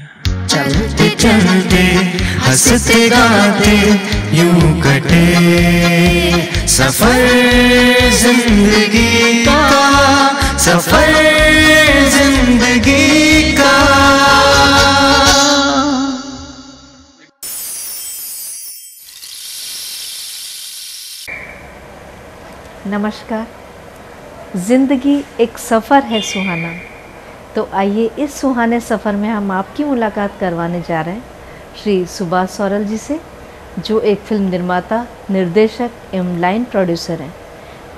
चलते चलते हंसते गाते यूं कटे सफर जिंदगी का सफर जिंदगी का नमस्कार जिंदगी एक सफर है सुहाना तो आइए इस सुहाने सफ़र में हम आपकी मुलाकात करवाने जा रहे हैं श्री सुभाष सौरल जी से जो एक फिल्म निर्माता निर्देशक एवं लाइन प्रोड्यूसर हैं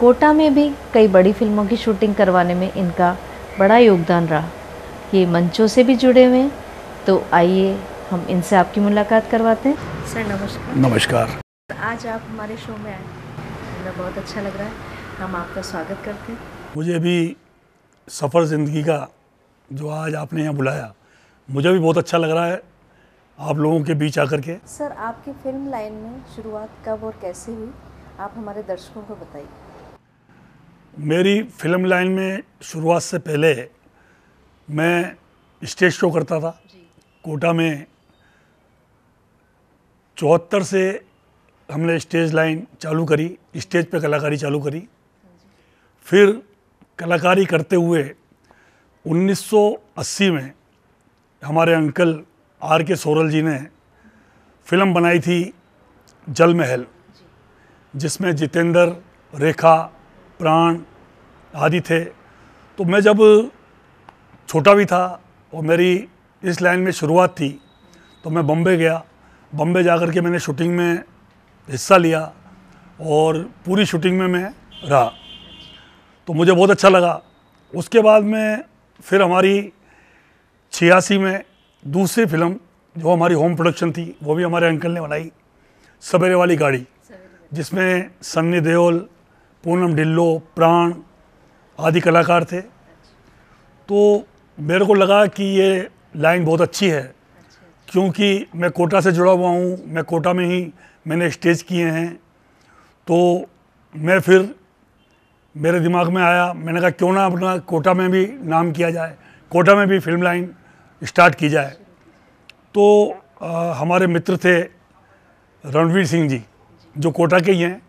कोटा में भी कई बड़ी फिल्मों की शूटिंग करवाने में इनका बड़ा योगदान रहा ये मंचों से भी जुड़े हुए हैं तो आइए हम इनसे आपकी मुलाकात करवाते हैं सर नमस्कार नमस्कार आज आप हमारे शो में आए हमें बहुत अच्छा लग रहा है हम आपका स्वागत करते हैं मुझे भी सफ़र ज़िंदगी का जो आज आपने यहाँ बुलाया मुझे भी बहुत अच्छा लग रहा है आप लोगों के बीच आकर के सर आपकी फिल्म लाइन में शुरुआत कब और कैसे हुई आप हमारे दर्शकों को बताइए मेरी फिल्म लाइन में शुरुआत से पहले मैं स्टेज शो करता था कोटा में चौहत्तर से हमने स्टेज लाइन चालू करी स्टेज पे कलाकारी चालू करी हाँ फिर कलाकारी करते हुए 1980 में हमारे अंकल आर के सोरल जी ने फिल्म बनाई थी जल महल जिसमें जितेंद्र रेखा प्राण आदि थे तो मैं जब छोटा भी था और मेरी इस लाइन में शुरुआत थी तो मैं बम्बे गया बम्बे जा कर के मैंने शूटिंग में हिस्सा लिया और पूरी शूटिंग में मैं रहा तो मुझे बहुत अच्छा लगा उसके बाद मैं फिर हमारी छियासी में दूसरी फिल्म जो हमारी होम प्रोडक्शन थी वो भी हमारे अंकल ने बनाई सवेरे वाली गाड़ी जिसमें सन्नी देओल पूनम ढिल्लो प्राण आदि कलाकार थे तो मेरे को लगा कि ये लाइन बहुत अच्छी है क्योंकि मैं कोटा से जुड़ा हुआ हूँ मैं कोटा में ही मैंने स्टेज किए हैं तो मैं फिर मेरे दिमाग में आया मैंने कहा क्यों ना अपना कोटा में भी नाम किया जाए कोटा में भी फिल्म लाइन स्टार्ट की जाए तो आ, हमारे मित्र थे रणवीर सिंह जी जो कोटा के ही हैं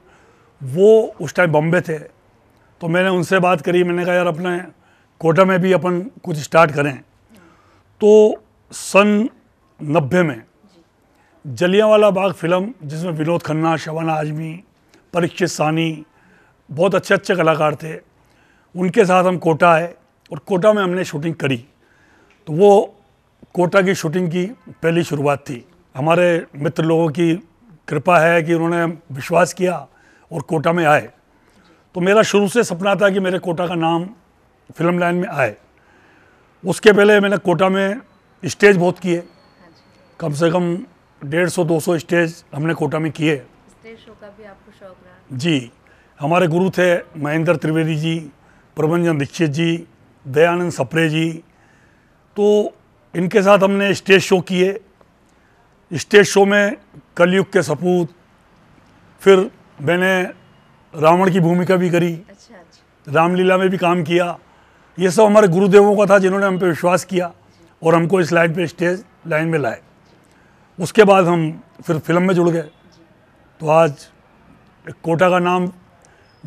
वो उस टाइम बॉम्बे थे तो मैंने उनसे बात करी मैंने कहा यार अपने कोटा में भी अपन कुछ स्टार्ट करें तो सन नब्बे में जलियावाला बाग फिल्म जिसमें विनोद खन्ना शबाना आजमी परीक्षित सानी बहुत अच्छे अच्छे कलाकार थे उनके साथ हम कोटा आए और कोटा में हमने शूटिंग करी तो वो कोटा की शूटिंग की पहली शुरुआत थी हमारे मित्र लोगों की कृपा है कि उन्होंने विश्वास किया और कोटा में आए तो मेरा शुरू से सपना था कि मेरे कोटा का नाम फिल्म लाइन में आए उसके पहले मैंने कोटा में स्टेज बहुत किए कम से कम डेढ़ सौ दो सौ स्टेज हमने कोटा में किए स्टेज शो का भी आपको शौक रहा जी हमारे गुरु थे महेंद्र त्रिवेदी जी प्रभंजन दीक्षित जी दयानंद सप्रे जी तो इनके साथ हमने स्टेज शो किए स्टेज शो में कलयुग के सपूत फिर मैंने रावण की भूमिका भी करी अच्छा, अच्छा। रामलीला में भी काम किया ये सब हमारे गुरुदेवों का था जिन्होंने हम पे विश्वास किया और हमको इस लाइन पे स्टेज लाइन में लाए उसके बाद हम फिर फिल्म में जुड़ गए तो आज कोटा का नाम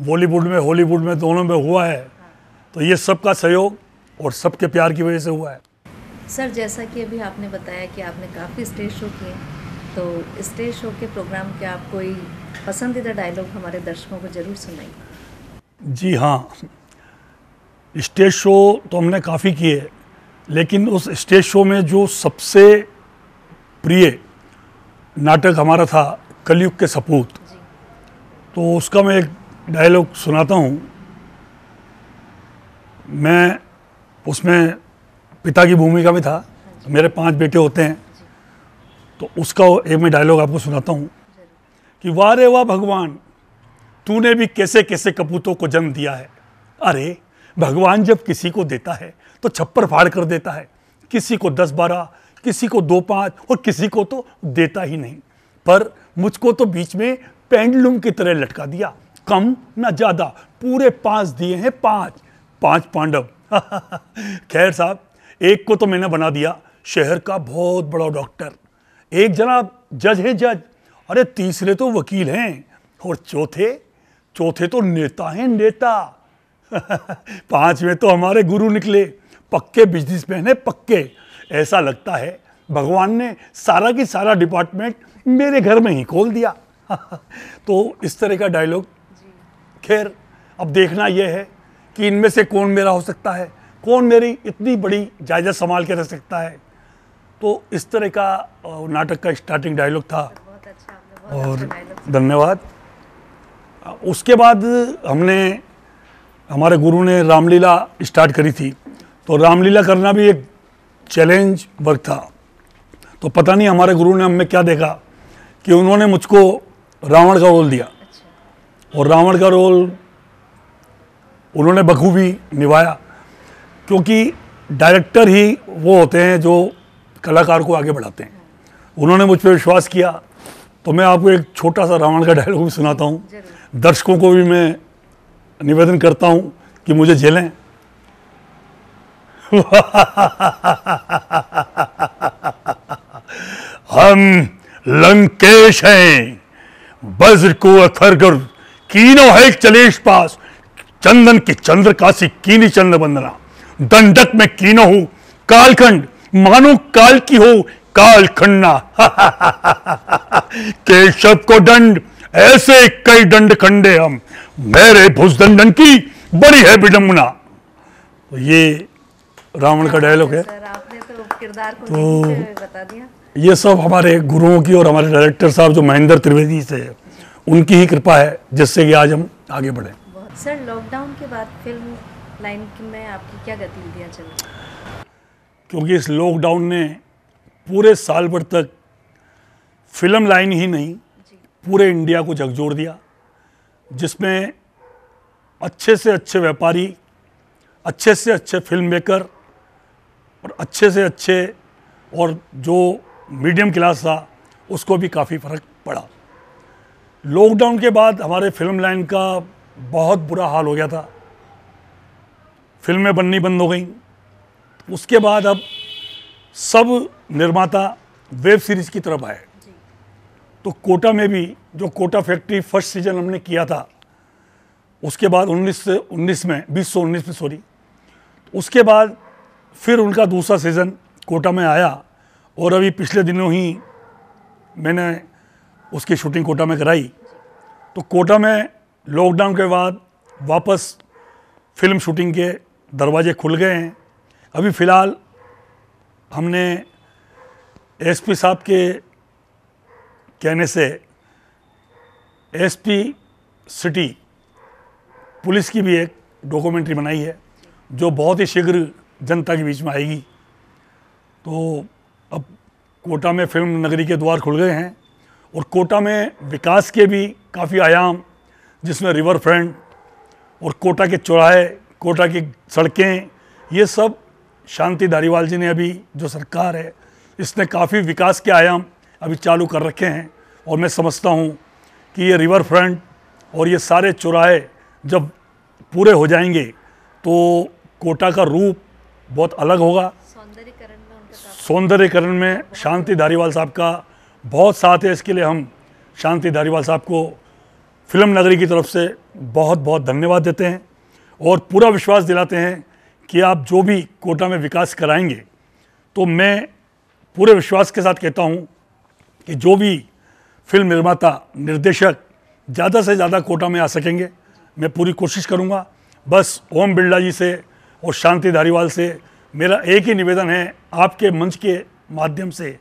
बॉलीवुड में हॉलीवुड में दोनों में हुआ है तो ये सबका सहयोग और सबके प्यार की वजह से हुआ है सर जैसा कि अभी आपने बताया कि आपने काफ़ी स्टेज शो किए तो स्टेज शो के प्रोग्राम के आप कोई पसंदीदा डायलॉग हमारे दर्शकों को ज़रूर सुनाइए जी हाँ स्टेज शो तो हमने काफ़ी किए लेकिन उस स्टेज शो में जो सबसे प्रिय नाटक हमारा था कलयुग के सपूत तो उसका मैं एक डायलॉग सुनाता हूँ मैं उसमें पिता की भूमिका भी था तो मेरे पांच बेटे होते हैं तो उसका एक मैं डायलॉग आपको सुनाता हूँ कि वाह रे वाह भगवान तूने भी कैसे कैसे कपूतों को जन्म दिया है अरे भगवान जब किसी को देता है तो छप्पर फाड़ कर देता है किसी को दस बारह किसी को दो पाँच और किसी को तो देता ही नहीं पर मुझको तो बीच में पेंडलूम की तरह लटका दिया कम ना ज़्यादा पूरे पांच दिए हैं पांच पांच पांडव खैर साहब एक को तो मैंने बना दिया शहर का बहुत बड़ा डॉक्टर एक जनाब जज है जज अरे तीसरे तो वकील हैं और चौथे चौथे तो नेता हैं नेता पांच में तो हमारे गुरु निकले पक्के बिजनेसमैन है पक्के ऐसा लगता है भगवान ने सारा की सारा डिपार्टमेंट मेरे घर में ही खोल दिया तो इस तरह का डायलॉग खैर अब देखना यह है कि इनमें से कौन मेरा हो सकता है कौन मेरी इतनी बड़ी जायदाद संभाल के रह सकता है तो इस तरह का नाटक का स्टार्टिंग डायलॉग था अच्छा, अच्छा, और धन्यवाद उसके बाद हमने हमारे गुरु ने रामलीला स्टार्ट करी थी तो रामलीला करना भी एक चैलेंज वर्क था तो पता नहीं हमारे गुरु ने हमें क्या देखा कि उन्होंने मुझको रावण का रोल दिया और रावण का रोल उन्होंने बखूबी निभाया क्योंकि डायरेक्टर ही वो होते हैं जो कलाकार को आगे बढ़ाते हैं उन्होंने मुझ पर विश्वास किया तो मैं आपको एक छोटा सा रावण का डायलॉग भी सुनाता हूँ दर्शकों को भी मैं निवेदन करता हूँ कि मुझे झेलें हम लंकेश हैं वज्र को अथरगर कीनो है चलेश पास चंदन की चंद्र काशी कीनी चंद्र वंदना दंडक में कीनो हूं कालखंड मानो काल की हो काल खन्ना केशव को दंड ऐसे कई दंड खंडे हम मेरे भुजदंडन की बड़ी है विडम्बना तो ये रावण का डायलॉग है तो, तो ये सब हमारे गुरुओं की और हमारे डायरेक्टर साहब जो महेंद्र त्रिवेदी से है उनकी ही कृपा है जिससे कि आज हम आगे बढ़े सर लॉकडाउन के बाद फिल्म लाइन में आपकी क्या गतिविधियाँ चल क्योंकि इस लॉकडाउन ने पूरे साल भर तक फिल्म लाइन ही नहीं पूरे इंडिया को झकझोर दिया जिसमें अच्छे से अच्छे व्यापारी अच्छे से अच्छे फिल्म मेकर और अच्छे से अच्छे और जो मीडियम क्लास था उसको भी काफ़ी फ़र्क पड़ा लॉकडाउन के बाद हमारे फिल्म लाइन का बहुत बुरा हाल हो गया था फिल्में बननी बंद हो गई उसके बाद अब सब निर्माता वेब सीरीज़ की तरफ आए तो कोटा में भी जो कोटा फैक्ट्री फर्स्ट सीजन हमने किया था उसके बाद 19 से 19 में बीस सौ उन्नीस में सॉरी उसके बाद फिर उनका दूसरा सीज़न कोटा में आया और अभी पिछले दिनों ही मैंने उसकी शूटिंग कोटा में कराई तो कोटा में लॉकडाउन के बाद वापस फिल्म शूटिंग के दरवाजे खुल गए हैं अभी फ़िलहाल हमने एसपी साहब के कहने से एसपी सिटी पुलिस की भी एक डॉक्यूमेंट्री बनाई है जो बहुत ही शीघ्र जनता के बीच में आएगी तो अब कोटा में फिल्म नगरी के द्वार खुल गए हैं और कोटा में विकास के भी काफ़ी आयाम जिसमें रिवर फ्रंट और कोटा के चौराहे कोटा की सड़कें ये सब शांति धारीवाल जी ने अभी जो सरकार है इसने काफ़ी विकास के आयाम अभी चालू कर रखे हैं और मैं समझता हूँ कि ये रिवर फ्रंट और ये सारे चौराहे जब पूरे हो जाएंगे तो कोटा का रूप बहुत अलग होगा सौंदर्यकरण में सौंदर्यकरण में शांति धारीवाल साहब का बहुत साथ है इसके लिए हम शांति धारीवाल साहब को फिल्म नगरी की तरफ से बहुत बहुत धन्यवाद देते हैं और पूरा विश्वास दिलाते हैं कि आप जो भी कोटा में विकास कराएंगे तो मैं पूरे विश्वास के साथ कहता हूं कि जो भी फिल्म निर्माता निर्देशक ज़्यादा से ज़्यादा कोटा में आ सकेंगे मैं पूरी कोशिश करूंगा बस ओम बिरला जी से और शांति धारीवाल से मेरा एक ही निवेदन है आपके मंच के माध्यम से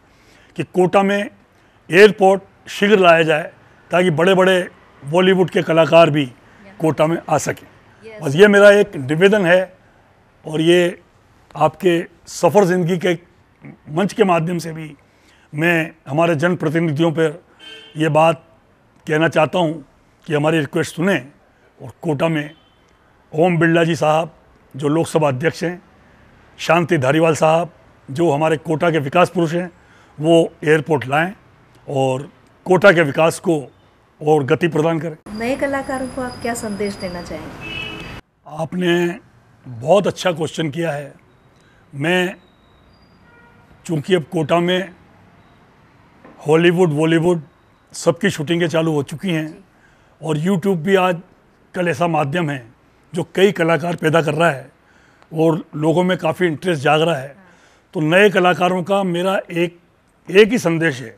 कि कोटा में एयरपोर्ट शीघ्र लाया जाए ताकि बड़े बड़े बॉलीवुड के कलाकार भी कोटा में आ सकें बस ये मेरा एक निवेदन है और ये आपके सफ़र ज़िंदगी के मंच के माध्यम से भी मैं हमारे जनप्रतिनिधियों पर यह बात कहना चाहता हूँ कि हमारी रिक्वेस्ट सुने और कोटा में ओम बिरला जी साहब जो लोकसभा अध्यक्ष हैं शांति धारीवाल साहब जो हमारे कोटा के विकास पुरुष हैं वो एयरपोर्ट लाएं और कोटा के विकास को और गति प्रदान करें नए कलाकारों को आप क्या संदेश देना चाहेंगे आपने बहुत अच्छा क्वेश्चन किया है मैं चूँकि अब कोटा में हॉलीवुड बॉलीवुड सबकी शूटिंगें चालू हो चुकी हैं और यूट्यूब भी आज कल ऐसा माध्यम है जो कई कलाकार पैदा कर रहा है और लोगों में काफ़ी इंटरेस्ट जाग रहा है तो नए कलाकारों का मेरा एक एक ही संदेश है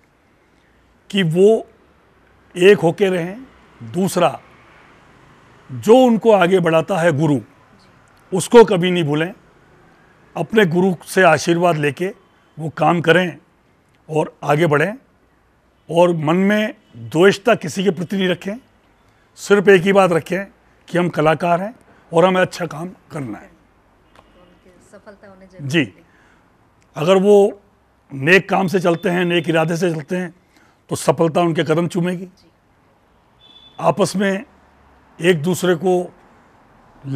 कि वो एक होके रहें दूसरा जो उनको आगे बढ़ाता है गुरु उसको कभी नहीं भूलें अपने गुरु से आशीर्वाद लेके वो काम करें और आगे बढ़ें और मन में द्वेषता किसी के प्रति नहीं रखें सिर्फ एक ही बात रखें कि हम कलाकार हैं और हमें अच्छा काम करना है सफलता होने जी अगर वो नेक काम से चलते हैं नेक इरादे से चलते हैं तो सफलता उनके कदम चूमेगी आपस में एक दूसरे को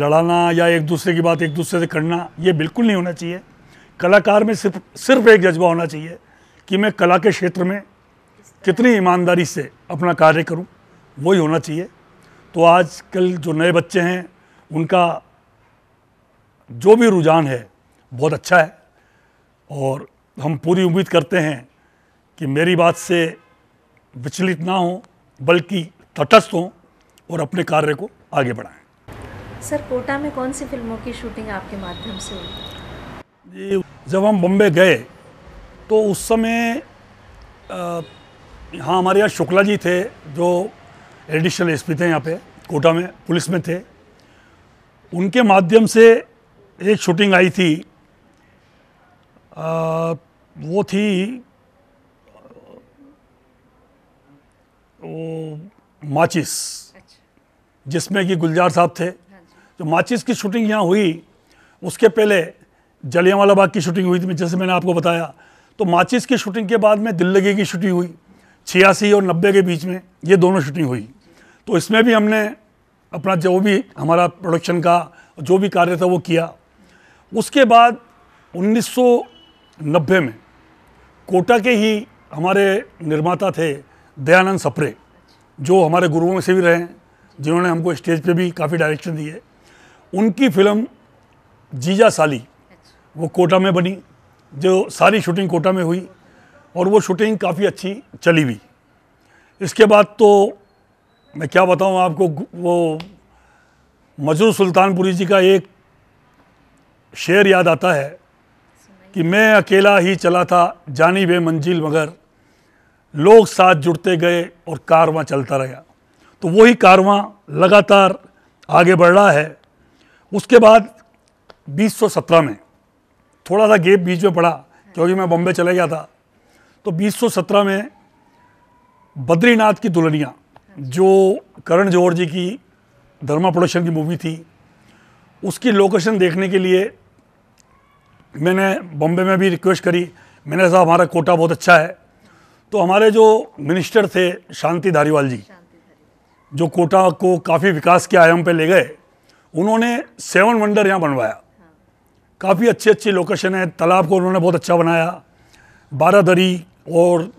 लड़ाना या एक दूसरे की बात एक दूसरे से करना ये बिल्कुल नहीं होना चाहिए कलाकार में सिर्फ सिर्फ एक जज्बा होना चाहिए कि मैं कला के क्षेत्र में कितनी ईमानदारी से अपना कार्य करूं वही होना चाहिए तो आज कल जो नए बच्चे हैं उनका जो भी रुझान है बहुत अच्छा है और हम पूरी उम्मीद करते हैं कि मेरी बात से विचलित ना हों बल्कि तटस्थ हों और अपने कार्य को आगे बढ़ाएं सर कोटा में कौन सी फिल्मों की शूटिंग आपके माध्यम से हुई जी जब हम बम्बे गए तो उस समय यहाँ हमारे यहाँ शुक्ला जी थे जो एडिशनल एस थे यहाँ पे कोटा में पुलिस में थे उनके माध्यम से एक शूटिंग आई थी आ, वो थी माचिस अच्छा। जिसमें कि गुलजार साहब थे जो माचिस की शूटिंग यहाँ हुई उसके पहले जलियावाला बाग की शूटिंग हुई थी जैसे मैंने आपको बताया तो माचिस की शूटिंग के बाद में दिल्लगी की शूटिंग हुई छियासी और नब्बे के बीच में ये दोनों शूटिंग हुई तो इसमें भी हमने अपना जो भी हमारा प्रोडक्शन का जो भी कार्य था वो किया उसके बाद 1990 में कोटा के ही हमारे निर्माता थे दयानंद सप्रे जो हमारे गुरुओं में से भी रहे हैं जिन्होंने हमको स्टेज पे भी काफ़ी डायरेक्शन दिए उनकी फिल्म जीजा साली वो कोटा में बनी जो सारी शूटिंग कोटा में हुई और वो शूटिंग काफ़ी अच्छी चली भी इसके बाद तो मैं क्या बताऊँ आपको वो मजरू सुल्तानपुरी जी का एक शेर याद आता है कि मैं अकेला ही चला था जानी बे मंजिल मगर लोग साथ जुड़ते गए और कारवां चलता रहा तो वही कारवां लगातार आगे बढ़ रहा है उसके बाद 2017 में थोड़ा सा गेप बीच में पड़ा क्योंकि मैं बॉम्बे चला गया था तो 2017 में बद्रीनाथ की दुल्हनिया जो करण जौहर जी की धर्मा प्रोडक्शन की मूवी थी उसकी लोकेशन देखने के लिए मैंने बॉम्बे में भी रिक्वेस्ट करी मैंने कहा हमारा कोटा बहुत अच्छा है तो हमारे जो मिनिस्टर थे शांति धारीवाल जी जो कोटा को काफ़ी विकास के आयाम पे ले गए उन्होंने सेवन वंडर यहाँ बनवाया काफ़ी अच्छी अच्छी लोकेशन है तालाब को उन्होंने बहुत अच्छा बनाया बारादरी और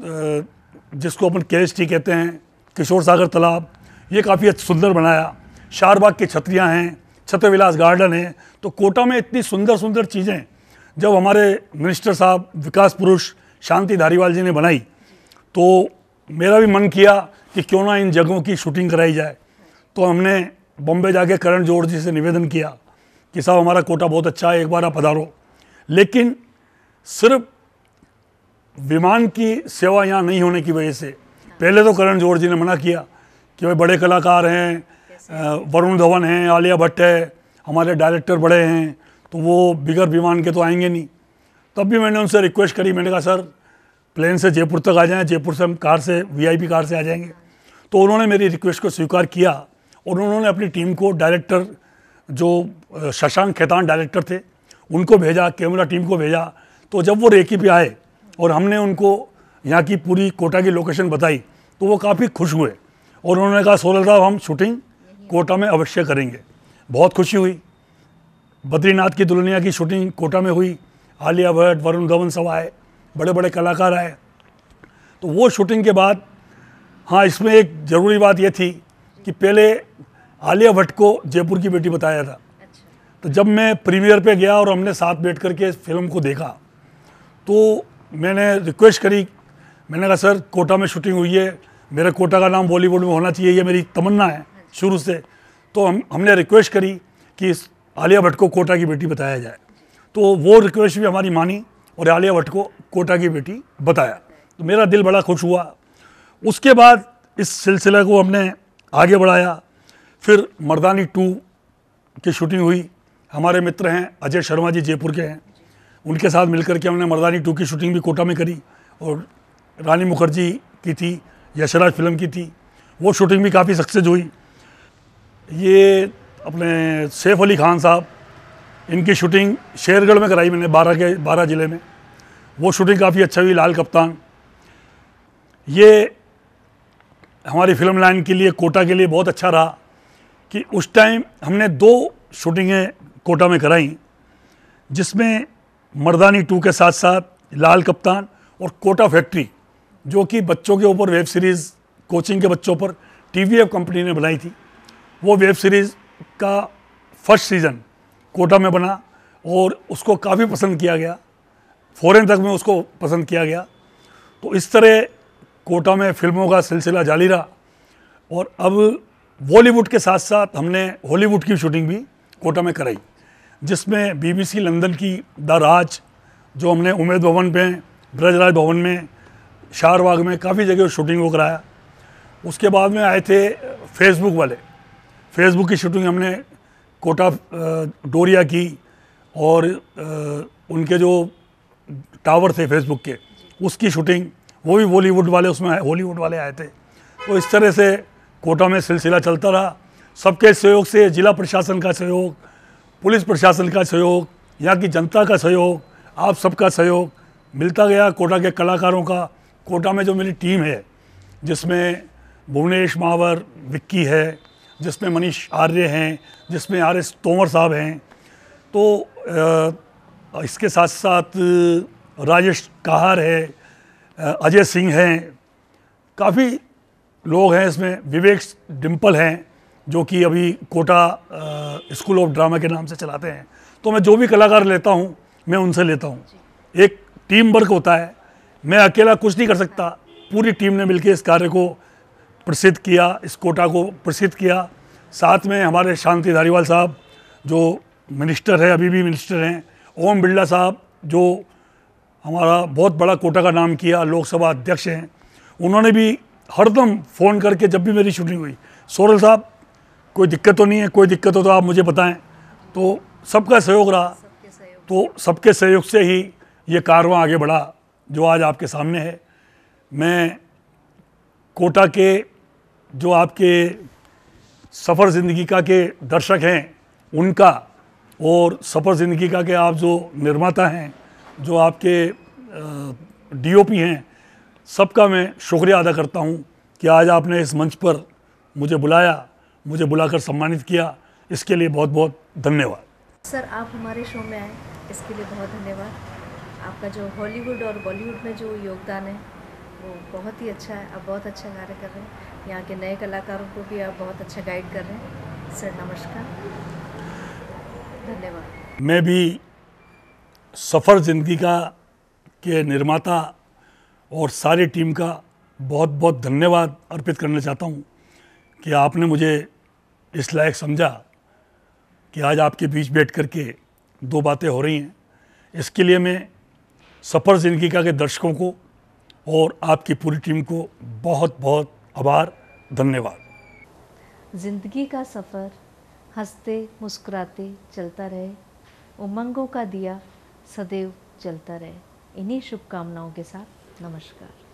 जिसको अपन के कहते हैं किशोर सागर तालाब ये काफ़ी सुंदर बनाया शारबाग की छतरियाँ हैं छत्रविलास गार्डन है तो कोटा में इतनी सुंदर सुंदर चीज़ें जब हमारे मिनिस्टर साहब विकास पुरुष शांति धारीवाल जी ने बनाई तो मेरा भी मन किया कि क्यों ना इन जगहों की शूटिंग कराई जाए तो हमने बॉम्बे जाके करण जोहर जी से निवेदन किया कि साहब हमारा कोटा बहुत अच्छा है एक बार आप पधारो लेकिन सिर्फ विमान की सेवा यहाँ नहीं होने की वजह से पहले तो करण जोहर जी ने मना किया कि भाई बड़े कलाकार हैं वरुण धवन हैं आलिया भट्ट है हमारे डायरेक्टर बड़े हैं तो वो बिगर विमान के तो आएंगे नहीं तब भी मैंने उनसे रिक्वेस्ट करी मैंने कहा सर प्लेन से जयपुर तक आ जाएं जयपुर से हम कार से वीआईपी कार से आ जाएंगे तो उन्होंने मेरी रिक्वेस्ट को स्वीकार किया और उन्होंने अपनी टीम को डायरेक्टर जो शशांक खेतान डायरेक्टर थे उनको भेजा कैमरा टीम को भेजा तो जब वो रेकी पे आए और हमने उनको यहाँ की पूरी कोटा की लोकेशन बताई तो वो काफ़ी खुश हुए और उन्होंने कहा सोलह साहब हम शूटिंग कोटा में अवश्य करेंगे बहुत खुशी हुई बद्रीनाथ की दुल्हनिया की शूटिंग कोटा में हुई आलिया भट्ट वरुण धवन सब आए बड़े बड़े कलाकार आए तो वो शूटिंग के बाद हाँ इसमें एक ज़रूरी बात यह थी कि पहले आलिया भट्ट को जयपुर की बेटी बताया था अच्छा। तो जब मैं प्रीमियर पे गया और हमने साथ बैठ कर के फिल्म को देखा तो मैंने रिक्वेस्ट करी मैंने कहा सर कोटा में शूटिंग हुई है मेरे कोटा का नाम बॉलीवुड में होना चाहिए ये मेरी तमन्ना है अच्छा। शुरू से तो हम हमने रिक्वेस्ट करी कि इस आलिया भट्ट को कोटा की बेटी बताया जाए तो वो रिक्वेस्ट भी हमारी मानी और आलिया भट्ट को कोटा की बेटी बताया तो मेरा दिल बड़ा खुश हुआ उसके बाद इस सिलसिले को हमने आगे बढ़ाया फिर मर्दानी टू की शूटिंग हुई हमारे मित्र हैं अजय शर्मा जी जयपुर के हैं उनके साथ मिलकर के हमने मर्दानी टू की शूटिंग भी कोटा में करी और रानी मुखर्जी की थी यशराज फिल्म की थी वो शूटिंग भी काफ़ी सक्सेस हुई ये अपने सैफ अली खान साहब इनकी शूटिंग शेरगढ़ में कराई मैंने बारह के बारह ज़िले में वो शूटिंग काफ़ी अच्छा हुई लाल कप्तान ये हमारी फिल्म लाइन के लिए कोटा के लिए बहुत अच्छा रहा कि उस टाइम हमने दो शूटिंगें कोटा में कराई जिसमें मर्दानी टू के साथ साथ लाल कप्तान और कोटा फैक्ट्री जो कि बच्चों के ऊपर वेब सीरीज़ कोचिंग के बच्चों पर टी कंपनी ने बनाई थी वो वेब सीरीज़ का फर्स्ट सीज़न कोटा में बना और उसको काफ़ी पसंद किया गया फ़ौरन तक में उसको पसंद किया गया तो इस तरह कोटा में फिल्मों का सिलसिला जारी रहा और अब बॉलीवुड के साथ साथ हमने हॉलीवुड की शूटिंग भी कोटा में कराई जिसमें बीबीसी लंदन की द राज जो हमने उमेद भवन पे ब्रजराज भवन में शारबाग में काफ़ी जगह शूटिंग वो कराया उसके बाद में आए थे फेसबुक वाले फेसबुक की शूटिंग हमने कोटा डोरिया की और उनके जो टावर थे फेसबुक के उसकी शूटिंग वो भी बॉलीवुड वाले उसमें हॉलीवुड वाले आए थे तो इस तरह से कोटा में सिलसिला चलता रहा सबके सहयोग से जिला प्रशासन का सहयोग पुलिस प्रशासन का सहयोग यहाँ की जनता का सहयोग आप सबका सहयोग मिलता गया कोटा के कलाकारों का कोटा में जो मेरी टीम है जिसमें भुवनेश मावर विक्की है जिसमें मनीष आर्य हैं जिसमें आर एस तोमर साहब हैं तो इसके साथ साथ राजेश कहार है अजय सिंह हैं काफ़ी लोग हैं इसमें विवेक डिम्पल हैं जो कि अभी कोटा स्कूल ऑफ ड्रामा के नाम से चलाते हैं तो मैं जो भी कलाकार लेता हूँ मैं उनसे लेता हूँ एक टीम वर्क होता है मैं अकेला कुछ नहीं कर सकता पूरी टीम ने मिलकर इस कार्य को प्रसिद्ध किया इस कोटा को प्रसिद्ध किया साथ में हमारे शांति धारीवाल साहब जो मिनिस्टर है अभी भी मिनिस्टर हैं ओम बिरला साहब जो हमारा बहुत बड़ा कोटा का नाम किया लोकसभा अध्यक्ष हैं उन्होंने भी हरदम फ़ोन करके जब भी मेरी शूटिंग हुई सोरल साहब कोई दिक्कत तो नहीं है कोई दिक्कत हो तो आप मुझे बताएं तो सबका सहयोग रहा तो सबके सहयोग से ही ये कारवा आगे बढ़ा जो आज आपके सामने है मैं कोटा के जो आपके सफ़र ज़िंदगी का के दर्शक हैं उनका और सफ़र ज़िंदगी का के आप जो निर्माता हैं जो आपके डीओपी हैं सबका मैं शुक्रिया अदा करता हूं कि आज आपने इस मंच पर मुझे बुलाया मुझे बुलाकर सम्मानित किया इसके लिए बहुत बहुत धन्यवाद सर आप हमारे शो में आए इसके लिए बहुत धन्यवाद आपका जो हॉलीवुड और बॉलीवुड में जो योगदान है वो बहुत ही अच्छा है आप बहुत अच्छा कार्य कर रहे हैं यहाँ के नए कलाकारों को भी आप बहुत अच्छा गाइड कर रहे हैं सर नमस्कार धन्यवाद मैं भी सफ़र ज़िंदगी का के निर्माता और सारी टीम का बहुत बहुत धन्यवाद अर्पित करना चाहता हूँ कि आपने मुझे इस लायक समझा कि आज आपके बीच बैठ कर के दो बातें हो रही हैं इसके लिए मैं सफ़र ज़िंदगी का के दर्शकों को और आपकी पूरी टीम को बहुत बहुत आभार धन्यवाद जिंदगी का सफ़र हंसते मुस्कुराते चलता रहे उमंगों का दिया सदैव चलता रहे इन्हीं शुभकामनाओं के साथ नमस्कार